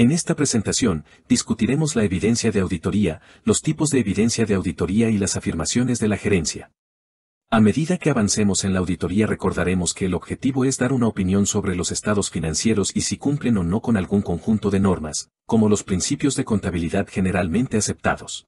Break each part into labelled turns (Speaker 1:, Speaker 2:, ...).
Speaker 1: En esta presentación, discutiremos la evidencia de auditoría, los tipos de evidencia de auditoría y las afirmaciones de la gerencia. A medida que avancemos en la auditoría recordaremos que el objetivo es dar una opinión sobre los estados financieros y si cumplen o no con algún conjunto de normas, como los principios de contabilidad generalmente aceptados.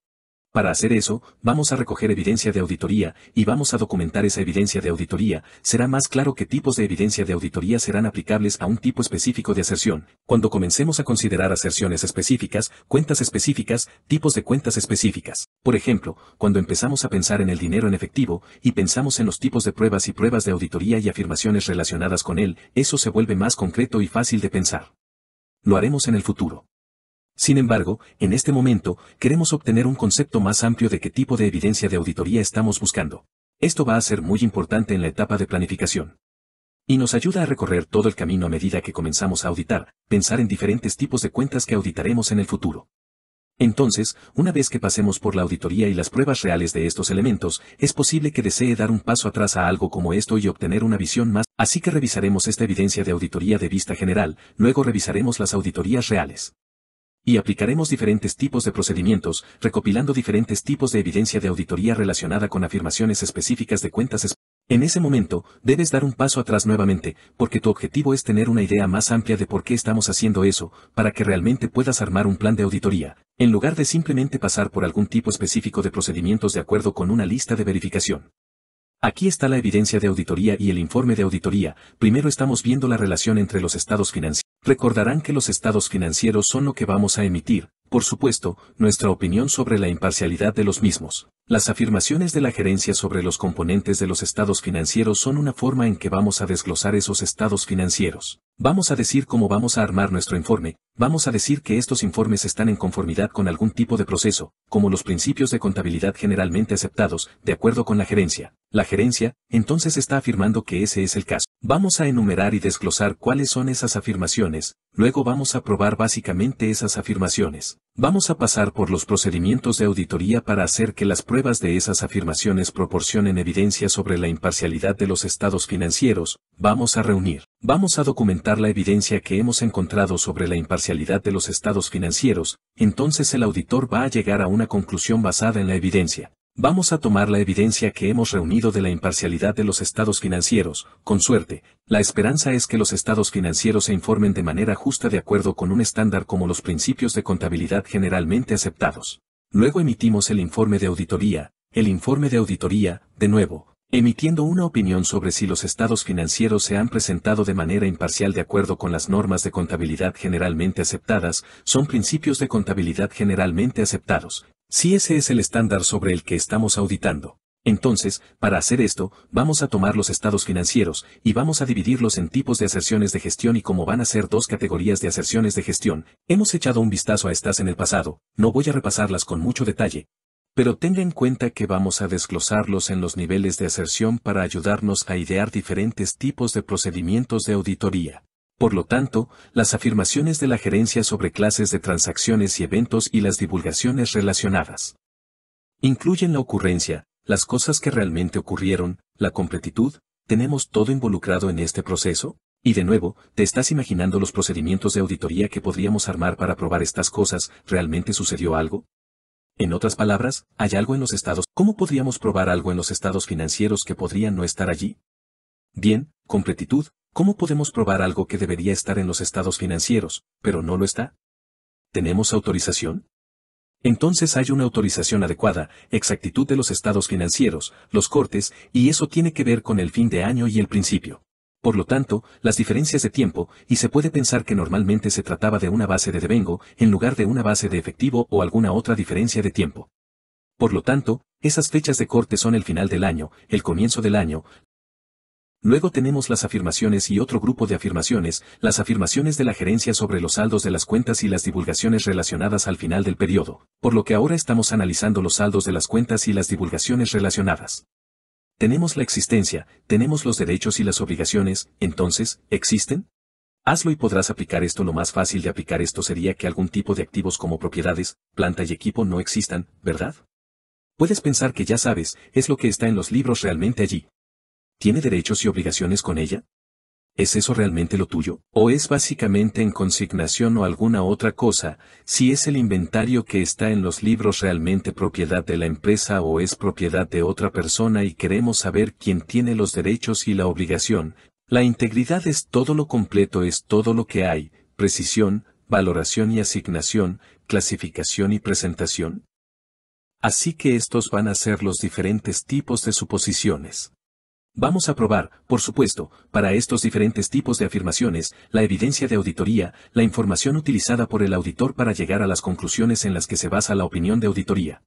Speaker 1: Para hacer eso, vamos a recoger evidencia de auditoría y vamos a documentar esa evidencia de auditoría. Será más claro qué tipos de evidencia de auditoría serán aplicables a un tipo específico de aserción. Cuando comencemos a considerar aserciones específicas, cuentas específicas, tipos de cuentas específicas. Por ejemplo, cuando empezamos a pensar en el dinero en efectivo y pensamos en los tipos de pruebas y pruebas de auditoría y afirmaciones relacionadas con él, eso se vuelve más concreto y fácil de pensar. Lo haremos en el futuro. Sin embargo, en este momento, queremos obtener un concepto más amplio de qué tipo de evidencia de auditoría estamos buscando. Esto va a ser muy importante en la etapa de planificación. Y nos ayuda a recorrer todo el camino a medida que comenzamos a auditar, pensar en diferentes tipos de cuentas que auditaremos en el futuro. Entonces, una vez que pasemos por la auditoría y las pruebas reales de estos elementos, es posible que desee dar un paso atrás a algo como esto y obtener una visión más, así que revisaremos esta evidencia de auditoría de vista general, luego revisaremos las auditorías reales y aplicaremos diferentes tipos de procedimientos, recopilando diferentes tipos de evidencia de auditoría relacionada con afirmaciones específicas de cuentas. En ese momento, debes dar un paso atrás nuevamente, porque tu objetivo es tener una idea más amplia de por qué estamos haciendo eso, para que realmente puedas armar un plan de auditoría, en lugar de simplemente pasar por algún tipo específico de procedimientos de acuerdo con una lista de verificación. Aquí está la evidencia de auditoría y el informe de auditoría, primero estamos viendo la relación entre los estados financieros Recordarán que los estados financieros son lo que vamos a emitir, por supuesto, nuestra opinión sobre la imparcialidad de los mismos. Las afirmaciones de la gerencia sobre los componentes de los estados financieros son una forma en que vamos a desglosar esos estados financieros. Vamos a decir cómo vamos a armar nuestro informe, vamos a decir que estos informes están en conformidad con algún tipo de proceso, como los principios de contabilidad generalmente aceptados, de acuerdo con la gerencia. La gerencia, entonces está afirmando que ese es el caso. Vamos a enumerar y desglosar cuáles son esas afirmaciones, luego vamos a probar básicamente esas afirmaciones. Vamos a pasar por los procedimientos de auditoría para hacer que las pruebas de esas afirmaciones proporcionen evidencia sobre la imparcialidad de los estados financieros, vamos a reunir Vamos a documentar la evidencia que hemos encontrado sobre la imparcialidad de los estados financieros, entonces el auditor va a llegar a una conclusión basada en la evidencia. Vamos a tomar la evidencia que hemos reunido de la imparcialidad de los estados financieros, con suerte, la esperanza es que los estados financieros se informen de manera justa de acuerdo con un estándar como los principios de contabilidad generalmente aceptados. Luego emitimos el informe de auditoría, el informe de auditoría, de nuevo, emitiendo una opinión sobre si los estados financieros se han presentado de manera imparcial de acuerdo con las normas de contabilidad generalmente aceptadas, son principios de contabilidad generalmente aceptados. Si ese es el estándar sobre el que estamos auditando. Entonces, para hacer esto, vamos a tomar los estados financieros y vamos a dividirlos en tipos de aserciones de gestión y como van a ser dos categorías de aserciones de gestión. Hemos echado un vistazo a estas en el pasado, no voy a repasarlas con mucho detalle, pero tenga en cuenta que vamos a desglosarlos en los niveles de aserción para ayudarnos a idear diferentes tipos de procedimientos de auditoría. Por lo tanto, las afirmaciones de la gerencia sobre clases de transacciones y eventos y las divulgaciones relacionadas incluyen la ocurrencia, las cosas que realmente ocurrieron, la completitud, tenemos todo involucrado en este proceso, y de nuevo, te estás imaginando los procedimientos de auditoría que podríamos armar para probar estas cosas, ¿realmente sucedió algo? En otras palabras, hay algo en los estados. ¿Cómo podríamos probar algo en los estados financieros que podría no estar allí? Bien, completitud, ¿cómo podemos probar algo que debería estar en los estados financieros, pero no lo está? ¿Tenemos autorización? Entonces hay una autorización adecuada, exactitud de los estados financieros, los cortes, y eso tiene que ver con el fin de año y el principio por lo tanto, las diferencias de tiempo, y se puede pensar que normalmente se trataba de una base de devengo, en lugar de una base de efectivo o alguna otra diferencia de tiempo. Por lo tanto, esas fechas de corte son el final del año, el comienzo del año. Luego tenemos las afirmaciones y otro grupo de afirmaciones, las afirmaciones de la gerencia sobre los saldos de las cuentas y las divulgaciones relacionadas al final del periodo, por lo que ahora estamos analizando los saldos de las cuentas y las divulgaciones relacionadas. Tenemos la existencia, tenemos los derechos y las obligaciones, entonces, ¿existen? Hazlo y podrás aplicar esto. Lo más fácil de aplicar esto sería que algún tipo de activos como propiedades, planta y equipo no existan, ¿verdad? Puedes pensar que ya sabes, es lo que está en los libros realmente allí. ¿Tiene derechos y obligaciones con ella? ¿es eso realmente lo tuyo? ¿O es básicamente en consignación o alguna otra cosa, si es el inventario que está en los libros realmente propiedad de la empresa o es propiedad de otra persona y queremos saber quién tiene los derechos y la obligación? La integridad es todo lo completo, es todo lo que hay, precisión, valoración y asignación, clasificación y presentación. Así que estos van a ser los diferentes tipos de suposiciones. Vamos a probar, por supuesto, para estos diferentes tipos de afirmaciones, la evidencia de auditoría, la información utilizada por el auditor para llegar a las conclusiones en las que se basa la opinión de auditoría.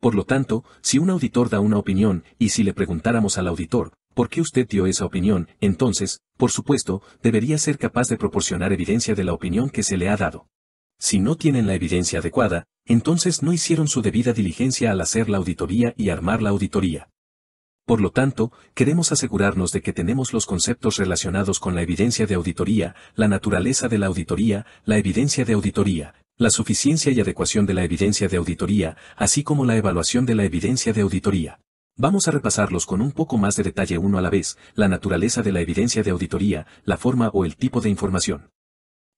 Speaker 1: Por lo tanto, si un auditor da una opinión, y si le preguntáramos al auditor, ¿por qué usted dio esa opinión? Entonces, por supuesto, debería ser capaz de proporcionar evidencia de la opinión que se le ha dado. Si no tienen la evidencia adecuada, entonces no hicieron su debida diligencia al hacer la auditoría y armar la auditoría. Por lo tanto, queremos asegurarnos de que tenemos los conceptos relacionados con la evidencia de auditoría, la naturaleza de la auditoría, la evidencia de auditoría, la suficiencia y adecuación de la evidencia de auditoría, así como la evaluación de la evidencia de auditoría. Vamos a repasarlos con un poco más de detalle uno a la vez, la naturaleza de la evidencia de auditoría, la forma o el tipo de información.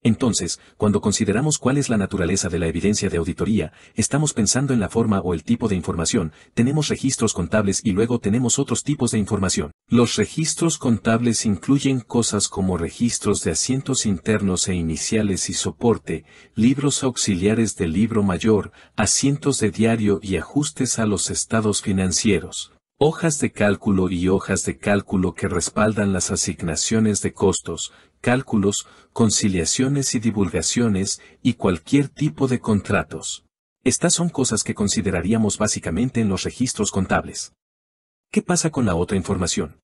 Speaker 1: Entonces, cuando consideramos cuál es la naturaleza de la evidencia de auditoría, estamos pensando en la forma o el tipo de información, tenemos registros contables y luego tenemos otros tipos de información. Los registros contables incluyen cosas como registros de asientos internos e iniciales y soporte, libros auxiliares del libro mayor, asientos de diario y ajustes a los estados financieros. Hojas de cálculo y hojas de cálculo que respaldan las asignaciones de costos, cálculos, conciliaciones y divulgaciones, y cualquier tipo de contratos. Estas son cosas que consideraríamos básicamente en los registros contables. ¿Qué pasa con la otra información?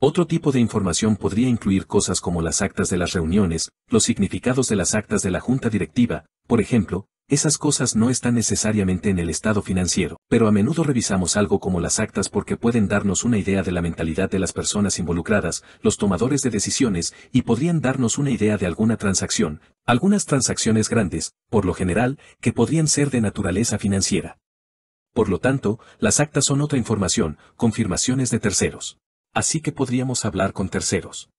Speaker 1: Otro tipo de información podría incluir cosas como las actas de las reuniones, los significados de las actas de la junta directiva, por ejemplo, esas cosas no están necesariamente en el estado financiero, pero a menudo revisamos algo como las actas porque pueden darnos una idea de la mentalidad de las personas involucradas, los tomadores de decisiones, y podrían darnos una idea de alguna transacción, algunas transacciones grandes, por lo general, que podrían ser de naturaleza financiera. Por lo tanto, las actas son otra información, confirmaciones de terceros. Así que podríamos hablar con terceros.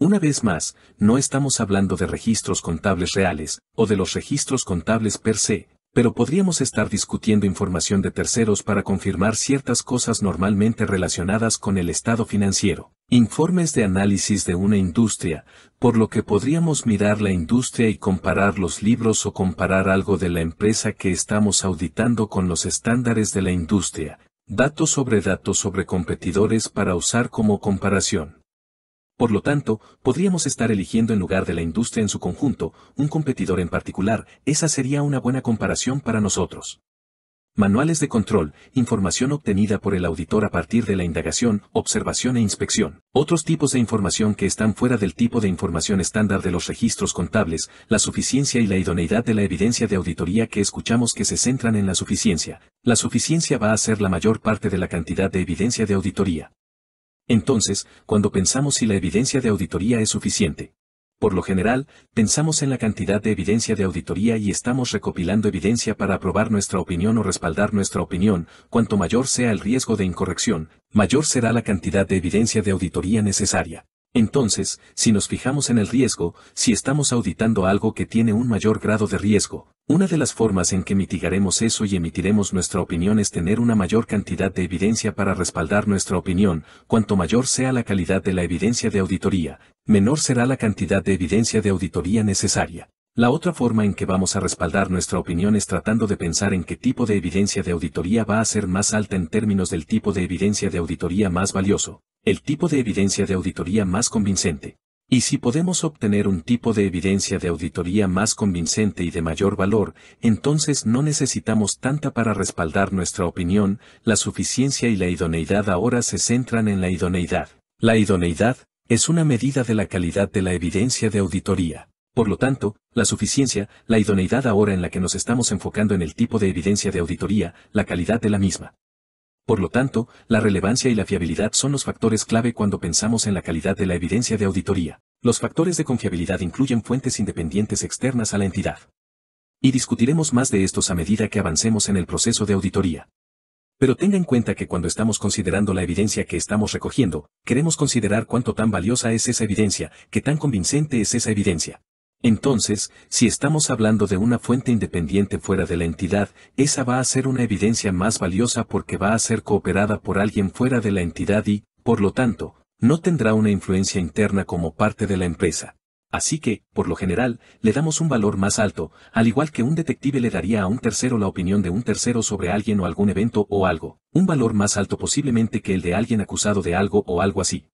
Speaker 1: Una vez más, no estamos hablando de registros contables reales, o de los registros contables per se, pero podríamos estar discutiendo información de terceros para confirmar ciertas cosas normalmente relacionadas con el estado financiero. Informes de análisis de una industria, por lo que podríamos mirar la industria y comparar los libros o comparar algo de la empresa que estamos auditando con los estándares de la industria. Datos sobre datos sobre competidores para usar como comparación. Por lo tanto, podríamos estar eligiendo en lugar de la industria en su conjunto, un competidor en particular, esa sería una buena comparación para nosotros. Manuales de control, información obtenida por el auditor a partir de la indagación, observación e inspección. Otros tipos de información que están fuera del tipo de información estándar de los registros contables, la suficiencia y la idoneidad de la evidencia de auditoría que escuchamos que se centran en la suficiencia. La suficiencia va a ser la mayor parte de la cantidad de evidencia de auditoría. Entonces, cuando pensamos si la evidencia de auditoría es suficiente. Por lo general, pensamos en la cantidad de evidencia de auditoría y estamos recopilando evidencia para aprobar nuestra opinión o respaldar nuestra opinión, cuanto mayor sea el riesgo de incorrección, mayor será la cantidad de evidencia de auditoría necesaria. Entonces, si nos fijamos en el riesgo, si estamos auditando algo que tiene un mayor grado de riesgo, una de las formas en que mitigaremos eso y emitiremos nuestra opinión es tener una mayor cantidad de evidencia para respaldar nuestra opinión, cuanto mayor sea la calidad de la evidencia de auditoría, menor será la cantidad de evidencia de auditoría necesaria. La otra forma en que vamos a respaldar nuestra opinión es tratando de pensar en qué tipo de evidencia de auditoría va a ser más alta en términos del tipo de evidencia de auditoría más valioso, el tipo de evidencia de auditoría más convincente. Y si podemos obtener un tipo de evidencia de auditoría más convincente y de mayor valor, entonces no necesitamos tanta para respaldar nuestra opinión, la suficiencia y la idoneidad ahora se centran en la idoneidad. La idoneidad es una medida de la calidad de la evidencia de auditoría. Por lo tanto, la suficiencia, la idoneidad ahora en la que nos estamos enfocando en el tipo de evidencia de auditoría, la calidad de la misma. Por lo tanto, la relevancia y la fiabilidad son los factores clave cuando pensamos en la calidad de la evidencia de auditoría. Los factores de confiabilidad incluyen fuentes independientes externas a la entidad. Y discutiremos más de estos a medida que avancemos en el proceso de auditoría. Pero tenga en cuenta que cuando estamos considerando la evidencia que estamos recogiendo, queremos considerar cuánto tan valiosa es esa evidencia, qué tan convincente es esa evidencia. Entonces, si estamos hablando de una fuente independiente fuera de la entidad, esa va a ser una evidencia más valiosa porque va a ser cooperada por alguien fuera de la entidad y, por lo tanto, no tendrá una influencia interna como parte de la empresa. Así que, por lo general, le damos un valor más alto, al igual que un detective le daría a un tercero la opinión de un tercero sobre alguien o algún evento o algo, un valor más alto posiblemente que el de alguien acusado de algo o algo así.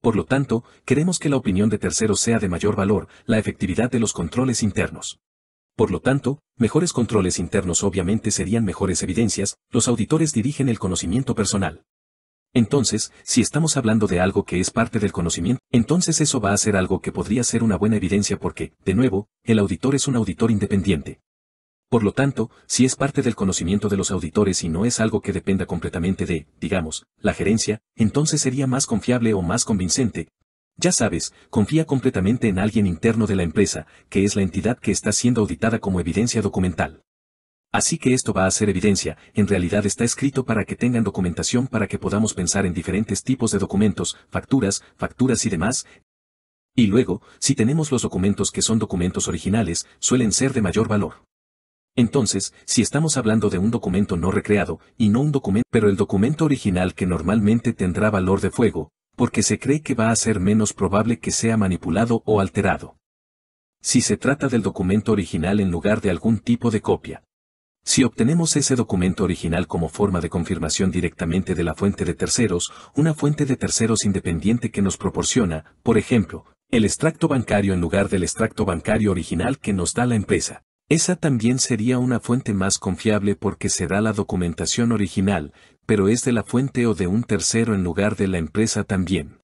Speaker 1: Por lo tanto, queremos que la opinión de terceros sea de mayor valor, la efectividad de los controles internos. Por lo tanto, mejores controles internos obviamente serían mejores evidencias, los auditores dirigen el conocimiento personal. Entonces, si estamos hablando de algo que es parte del conocimiento, entonces eso va a ser algo que podría ser una buena evidencia porque, de nuevo, el auditor es un auditor independiente. Por lo tanto, si es parte del conocimiento de los auditores y no es algo que dependa completamente de, digamos, la gerencia, entonces sería más confiable o más convincente. Ya sabes, confía completamente en alguien interno de la empresa, que es la entidad que está siendo auditada como evidencia documental. Así que esto va a ser evidencia, en realidad está escrito para que tengan documentación para que podamos pensar en diferentes tipos de documentos, facturas, facturas y demás, y luego, si tenemos los documentos que son documentos originales, suelen ser de mayor valor. Entonces, si estamos hablando de un documento no recreado, y no un documento, pero el documento original que normalmente tendrá valor de fuego, porque se cree que va a ser menos probable que sea manipulado o alterado. Si se trata del documento original en lugar de algún tipo de copia. Si obtenemos ese documento original como forma de confirmación directamente de la fuente de terceros, una fuente de terceros independiente que nos proporciona, por ejemplo, el extracto bancario en lugar del extracto bancario original que nos da la empresa. Esa también sería una fuente más confiable porque será la documentación original, pero es de la fuente o de un tercero en lugar de la empresa también.